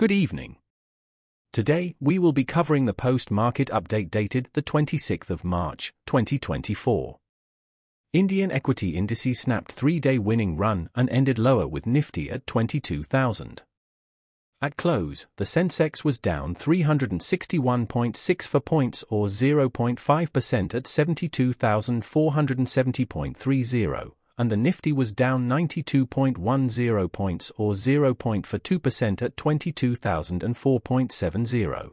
Good evening. Today, we will be covering the post-market update dated the 26th of March, 2024. Indian equity indices snapped three-day winning run and ended lower with Nifty at 22,000. At close, the Sensex was down 361.64 points or 0.5% at 72,470.30 and the Nifty was down 92.10 points or 0.42% at 22,004.70.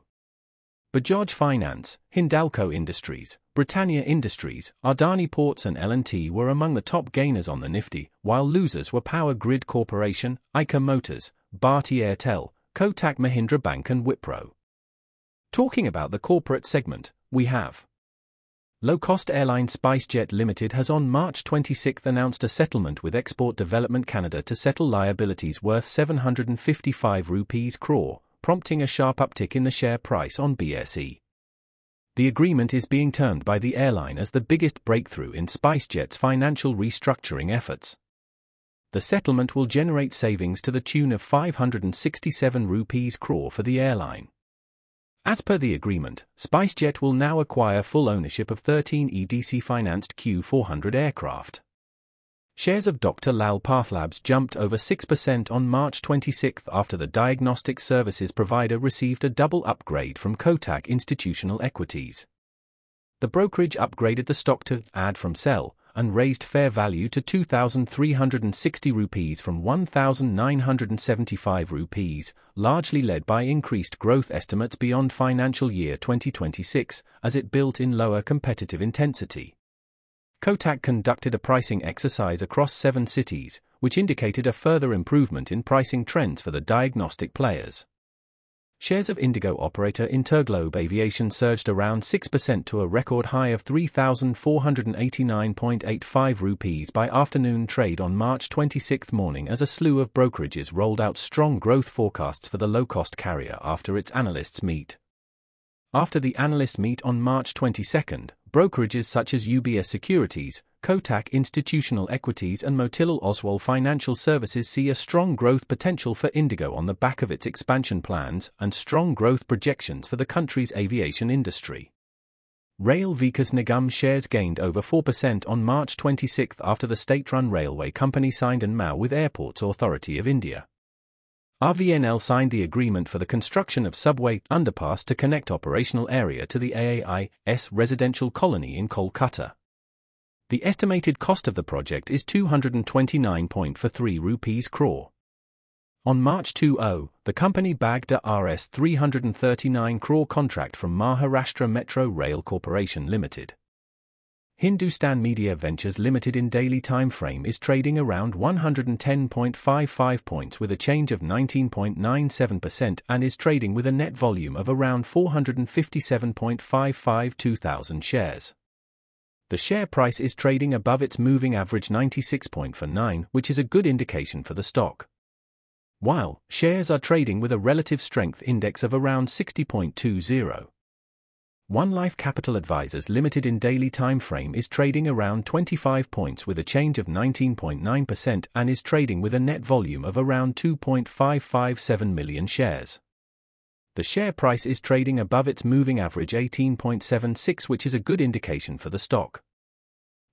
Bajaj Finance, Hindalco Industries, Britannia Industries, Ardani Ports and L&T were among the top gainers on the Nifty, while losers were Power Grid Corporation, Ica Motors, Bharti Airtel, Kotak Mahindra Bank and Wipro. Talking about the corporate segment, we have Low-cost airline SpiceJet Limited has on March 26 announced a settlement with Export Development Canada to settle liabilities worth 755 rupees crore, prompting a sharp uptick in the share price on BSE. The agreement is being termed by the airline as the biggest breakthrough in SpiceJet's financial restructuring efforts. The settlement will generate savings to the tune of 567 rupees crore for the airline. As per the agreement, SpiceJet will now acquire full ownership of 13 EDC-financed Q400 aircraft. Shares of Dr. Lal Pathlabs jumped over 6% on March 26 after the diagnostic services provider received a double upgrade from Kotak Institutional Equities. The brokerage upgraded the stock to add from sell, and raised fair value to 2,360 rupees from 1,975 rupees, largely led by increased growth estimates beyond financial year 2026 as it built in lower competitive intensity. Kotak conducted a pricing exercise across seven cities, which indicated a further improvement in pricing trends for the diagnostic players. Shares of Indigo operator Interglobe Aviation surged around 6% to a record high of 3,489.85 rupees by afternoon trade on March 26 morning as a slew of brokerages rolled out strong growth forecasts for the low-cost carrier after its analysts meet. After the analyst meet on March 22, brokerages such as UBS Securities, Kotak Institutional Equities and Motilal Oswal Financial Services see a strong growth potential for Indigo on the back of its expansion plans and strong growth projections for the country's aviation industry. Rail Vikas Nigam shares gained over 4% on March 26 after the state-run railway company signed an MOU with Airports Authority of India. RVNL signed the agreement for the construction of subway underpass to connect operational area to the AAI's residential colony in Kolkata. The estimated cost of the project is 229.43 rupees crore. On March 20, the company bagged a Rs 339 crore contract from Maharashtra Metro Rail Corporation Limited. Hindustan Media Ventures Limited in daily time frame is trading around 110.55 points with a change of 19.97% and is trading with a net volume of around 457.552,000 shares. The share price is trading above its moving average 96.49, which is a good indication for the stock. While shares are trading with a relative strength index of around 60.20. One Life Capital Advisors Limited in daily time frame is trading around 25 points with a change of 19.9% and is trading with a net volume of around 2.557 million shares. The share price is trading above its moving average 18.76 which is a good indication for the stock.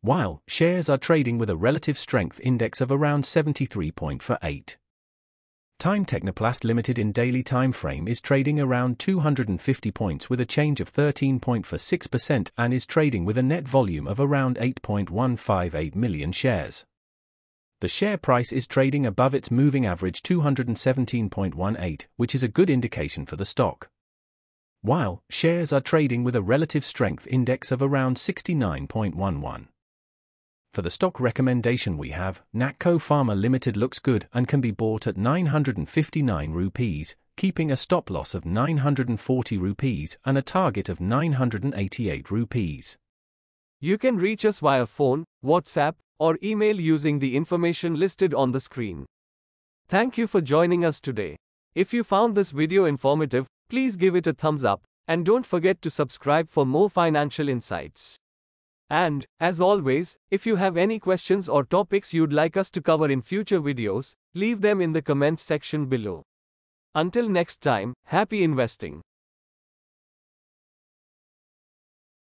While shares are trading with a relative strength index of around 73.48. Time Technoplast Limited in daily time frame is trading around 250 points with a change of 13.46% and is trading with a net volume of around 8.158 million shares. The share price is trading above its moving average 217.18, which is a good indication for the stock. While shares are trading with a relative strength index of around 69.11. For the stock recommendation we have, Natco Pharma Limited looks good and can be bought at 959 rupees, keeping a stop loss of 940 rupees and a target of 988 rupees. You can reach us via phone, WhatsApp, or email using the information listed on the screen. Thank you for joining us today. If you found this video informative, please give it a thumbs up, and don't forget to subscribe for more financial insights. And, as always, if you have any questions or topics you'd like us to cover in future videos, leave them in the comments section below. Until next time, happy investing.